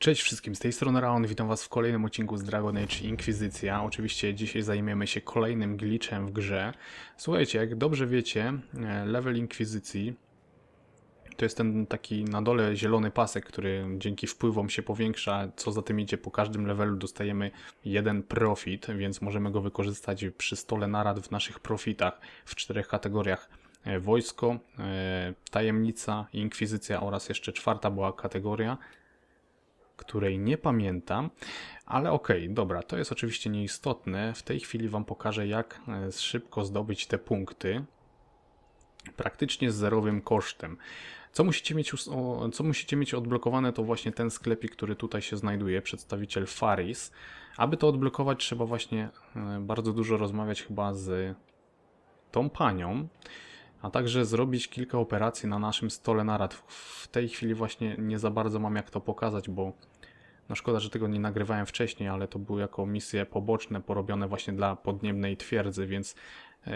Cześć wszystkim, z tej strony Raon, witam was w kolejnym odcinku z Dragon Age Inkwizycja. Oczywiście dzisiaj zajmiemy się kolejnym glitchem w grze. Słuchajcie, jak dobrze wiecie, e, level Inkwizycji to jest ten taki na dole zielony pasek, który dzięki wpływom się powiększa. Co za tym idzie, po każdym levelu dostajemy jeden profit, więc możemy go wykorzystać przy stole narad w naszych profitach w czterech kategoriach e, wojsko, e, tajemnica, inkwizycja oraz jeszcze czwarta była kategoria której nie pamiętam, ale okej, okay, dobra, to jest oczywiście nieistotne. W tej chwili Wam pokażę, jak e, szybko zdobyć te punkty, praktycznie z zerowym kosztem. Co musicie, mieć, co musicie mieć odblokowane, to właśnie ten sklepik, który tutaj się znajduje, przedstawiciel Faris. Aby to odblokować, trzeba właśnie e, bardzo dużo rozmawiać chyba z tą panią a także zrobić kilka operacji na naszym stole narad. W tej chwili właśnie nie za bardzo mam jak to pokazać, bo no szkoda, że tego nie nagrywałem wcześniej, ale to były jako misje poboczne porobione właśnie dla podniebnej twierdzy, więc yy,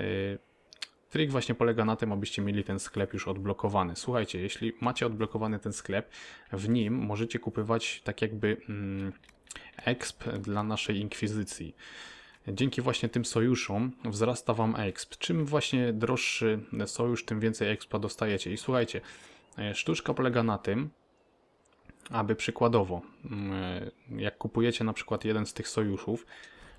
trik właśnie polega na tym, abyście mieli ten sklep już odblokowany. Słuchajcie, jeśli macie odblokowany ten sklep, w nim możecie kupywać tak jakby mm, exp dla naszej inkwizycji dzięki właśnie tym sojuszom wzrasta Wam exp. Czym właśnie droższy sojusz, tym więcej EXP dostajecie. I słuchajcie, e, sztuczka polega na tym, aby przykładowo, mm, e, jak kupujecie na przykład jeden z tych sojuszów,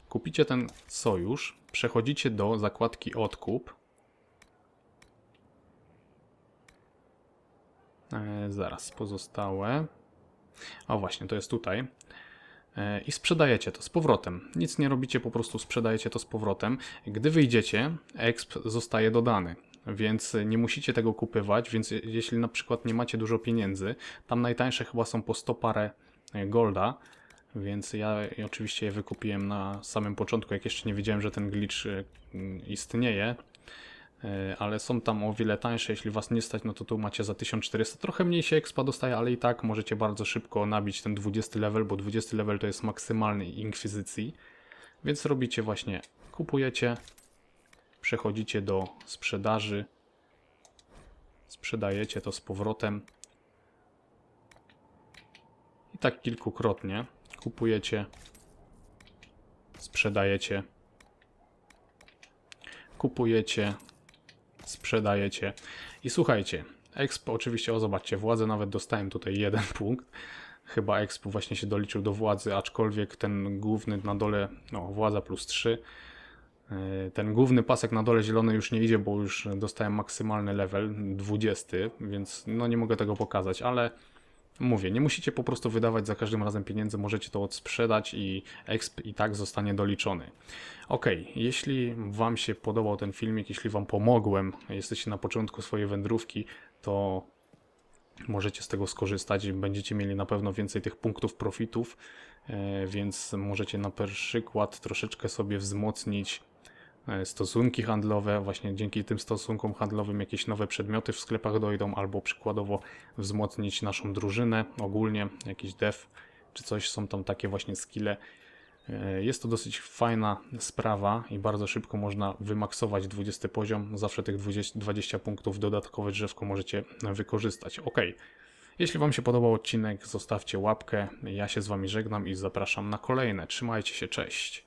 kupicie ten sojusz, przechodzicie do zakładki odkup. E, zaraz, pozostałe. O właśnie, to jest tutaj. E, i sprzedajecie to z powrotem. Nic nie robicie, po prostu sprzedajecie to z powrotem. Gdy wyjdziecie, exp zostaje dodany więc nie musicie tego kupywać, więc jeśli na przykład nie macie dużo pieniędzy, tam najtańsze chyba są po 100 parę e, golda, więc ja oczywiście je wykupiłem na samym początku, jak jeszcze nie wiedziałem, że ten glitch e, istnieje, E, ale są tam o wiele tańsze. Jeśli was nie stać, no to tu macie za 1400. Trochę mniej się expa dostaje, ale i tak możecie bardzo szybko nabić ten 20 level, bo 20 level to jest maksymalny inkwizycji. Więc robicie właśnie, kupujecie, przechodzicie do sprzedaży, sprzedajecie to z powrotem. I tak kilkukrotnie kupujecie, sprzedajecie, kupujecie, sprzedajecie. I słuchajcie, Expo oczywiście, o zobaczcie, władzę nawet dostałem tutaj jeden punkt. Chyba Expo właśnie się doliczył do władzy, aczkolwiek ten główny na dole, no władza plus 3. E, ten główny pasek na dole zielony już nie idzie, bo już dostałem maksymalny level 20, więc no nie mogę tego pokazać, ale Mówię, nie musicie po prostu wydawać za każdym razem pieniędzy, możecie to odsprzedać i exp i tak zostanie doliczony. Ok, jeśli Wam się podobał ten filmik, jeśli Wam pomogłem, jesteście na początku swojej wędrówki, to możecie z tego skorzystać i będziecie mieli na pewno więcej tych punktów profitów, e, więc możecie na przykład troszeczkę sobie wzmocnić E, stosunki handlowe, właśnie dzięki tym stosunkom handlowym jakieś nowe przedmioty w sklepach dojdą, albo przykładowo wzmocnić naszą drużynę ogólnie, jakiś dev czy coś, są tam takie właśnie skille. E, jest to dosyć fajna sprawa i bardzo szybko można wymaksować 20 poziom. Zawsze tych 20, 20 punktów dodatkowe drzewko możecie wykorzystać. Ok. Jeśli Wam się podobał odcinek, zostawcie łapkę. Ja się z Wami żegnam i zapraszam na kolejne. Trzymajcie się, cześć.